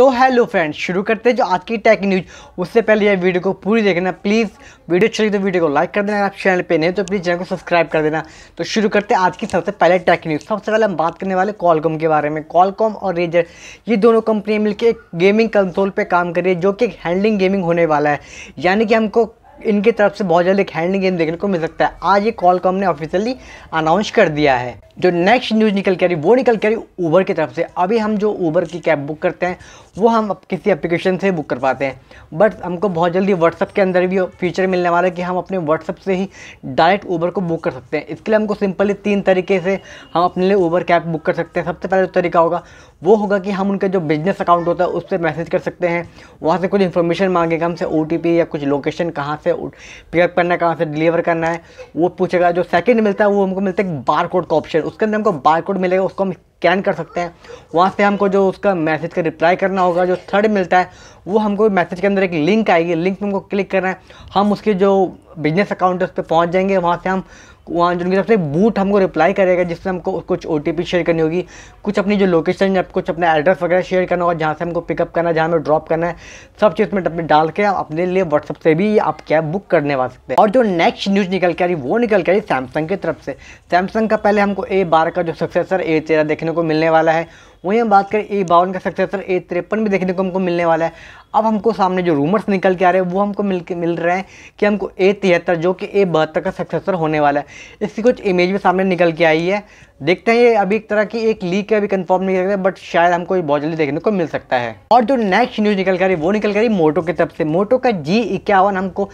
तो hello friends शुरू करते हैं जो आज की टेक न्यूज उससे पहले यह वीडियो को पूरी देखना प्लीज़ वीडियो अच्छी लगी तो वीडियो को लाइक कर देना आप चैनल पे नहीं तो प्लीज़ चैनल को सब्सक्राइब कर देना तो शुरू करते हैं आज की सबसे पहले टेक न्यूज सबसे पहले हम बात करने वाले कॉलकॉम के बारे में कॉलकॉम और रेजर ये दोनों कंपनियाँ मिलकर एक गेमिंग कंसोल पर काम कर रही है जो कि एक हैंडलिंग गेमिंग होने वाला है यानी कि हमको इनकी तरफ से बहुत जल्द एक हैंड गेम देखने को मिल सकता है आज ये कॉम ने ऑफिशियली अनाउंस कर दिया है जो नेक्स्ट न्यूज़ निकल के आ रही वो निकल के आ रही ऊबर की तरफ से अभी हम जो ऊबर की कैब बुक करते हैं वो हम किसी एप्लीकेशन से बुक कर पाते हैं बट हमको बहुत जल्दी व्हाट्सअप के अंदर भी फीचर मिलने वाला है कि हम अपने व्हाट्सअप से ही डायरेक्ट ऊबर को बुक कर सकते हैं इसके लिए हमको सिंपली तीन तरीके से हम अपने लिए ऊबर कैब बुक कर सकते हैं सबसे पहला जो तरीका होगा वो होगा कि हम उनका जो बिजनेस अकाउंट होता है उस पर मैसेज कर सकते हैं वहाँ से कुछ इन्फॉर्मेशन मांगेगा हमसे ओ या कुछ लोकेशन कहाँ से से पिकअप करना है कहाँ से डिलीवर करना है वो पूछेगा जो सेकंड मिलता है वो हमको मिलता है बार कोड का ऑप्शन उसके अंदर हमको बार कोड मिलेगा उसको हम स्कैन कर सकते हैं वहाँ से हमको जो उसका मैसेज का रिप्लाई करना होगा जो थर्ड मिलता है वो हमको मैसेज के अंदर एक लिंक आएगी लिंक पर हमको क्लिक करना है हम उसके जो बिजनेस अकाउंट है उस पर पहुँच जाएंगे वहाँ से हम वहाँ जो उनकी तरफ से बूट हमको रिप्लाई करेगा जिससे हमको कुछ ओ शेयर करनी होगी कुछ अपनी जो लोकेशन या कुछ अपना एड्रेस वगैरह शेयर करना होगा जहाँ से हमको पिकअप करना है जहाँ हमें ड्रॉप करना है सब चीज़ में डाल के अपने लिए व्हाट्सअप से भी आप कैब बुक करने वा सकते हैं और जो नेक्स्ट न्यूज़ निकल के आ रही वो निकल के आ रही सैमसंग की तरफ से सैमसंग का पहले हमको ए बारह का जो सक्सेसर ए तेरह देखने देखने को मिलने वाला है वहीं हम बात करें ए बावन का सक्सेसर ए तिरपन भी देखने को हमको मिलने वाला है अब हमको सामने जो रूमर्स निकल के आ रहे हैं वो हमको मिल मिल रहे हैं कि हमको ए तिहत्तर जो कि ए बहत्तर का सक्सेसर होने वाला है इसकी कुछ इमेज भी सामने निकल के आई है देखते हैं ये अभी एक तरह की एक लीक है अभी कंफर्म नहीं करते बट शायद हमको ये बहुत जल्दी देखने को मिल सकता है और जो नेक्स्ट न्यूज़ निकल कर रही वो निकल कर रही मोटो की तरफ से मोटो का जी इक्यावन हमको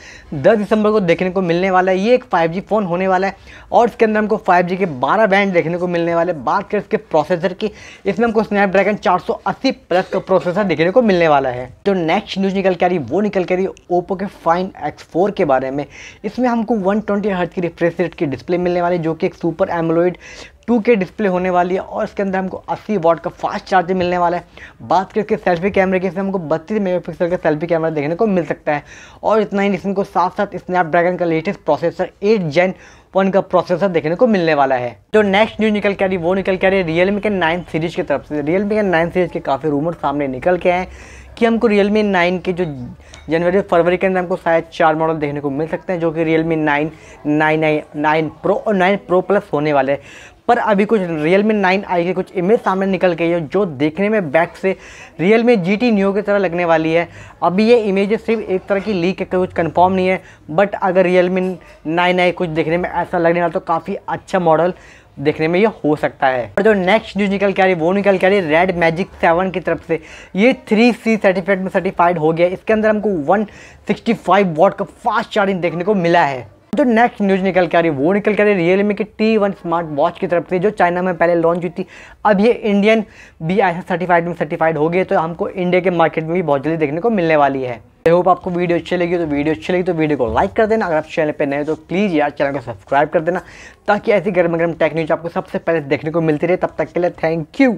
10 दिसंबर को देखने को मिलने वाला है ये एक 5G फ़ोन होने वाला है और इसके अंदर हमको 5G के 12 बैंड देखने को मिलने वाले बात करें इसके प्रोसेसर की इसमें हमको स्नैपड्रैगन चार प्लस का प्रोसेसर देखने को मिलने वाला है जो नेक्स्ट न्यूज़ निकल के आ रही वो निकल के आ रही ओप्पो के फाइन एक्स फोर के बारे में इसमें हमको वन ट्वेंटी हर्ट की रिफ्रेश रेट की डिस्प्ले मिलने वाली जो कि एक सुपर एमोलॉइड 2K डिस्प्ले होने वाली है और इसके अंदर हमको 80 वॉट का फास्ट चार्जर मिलने वाला है बात करके सेल्फी कैमरे की इसमें हमको 32 मेगापिक्सल का सेल्फी कैमरा देखने को मिल सकता है और इतना ही इसमें को साथ साथ स्नैपड्रैगन का लेटेस्ट प्रोसेसर 8 जेन वन का प्रोसेसर देखने को मिलने वाला है जो नेक्स्ट न्यूज निकल के आ रही वो निकल के आ रही है रियलमी के नाइन सीरीज की तरफ से रियलमी के नाइन सीरीज के काफ़ी रूमर सामने निकल के आए कि हमको रियल मी नाइन के जो जनवरी फरवरी के अंदर हमको शायद चार मॉडल देखने को मिल सकते हैं जो कि Realme nine nine nine nine pro और नाइन प्रो प्लस होने वाले हैं पर अभी कुछ रियल मी नाइन आई के कुछ इमेज सामने निकल गई है जो देखने में बैक से Realme G T new की तरह लगने वाली है अभी ये इमेज सिर्फ एक तरह की लीक है कुछ कंफर्म नहीं है बट अगर रियल मी नाइन आई कुछ देखने में ऐसा लगने वाला तो काफ़ी अच्छा मॉडल देखने में ये हो सकता है और जो नेक्स्ट न्यूज निकल के आ रही है वो निकल के आ रही है रेड मैजिक सेवन की तरफ से ये थ्री सी सर्टिफिकेट में सर्टिफाइड हो गया इसके अंदर हमको 165 वॉट का फास्ट चार्जिंग देखने को मिला है जो नेक्स्ट न्यूज निकल के आ रही है वो निकल के आ रही है रियलमी की टी वन स्मार्ट वॉच की तरफ से जो चाइना में पहले लॉन्च हुई थी अब ये इंडियन बी आई सर्टिफाइड में सर्टिफाइड हो गई तो हमको इंडिया के मार्केट में भी बहुत जल्दी देखने को मिलने वाली है आई होप आपको वीडियो अच्छी लगी तो वीडियो अच्छी लगी तो वीडियो को लाइक कर देना अगर आप चैनल पर नए तो प्लीज़ यार चैनल को सब्सक्राइब कर देना ताकि ऐसी गर्म गर्म टेक्निक आपको सबसे पहले देखने को मिलती रहे तब तक के लिए थैंक यू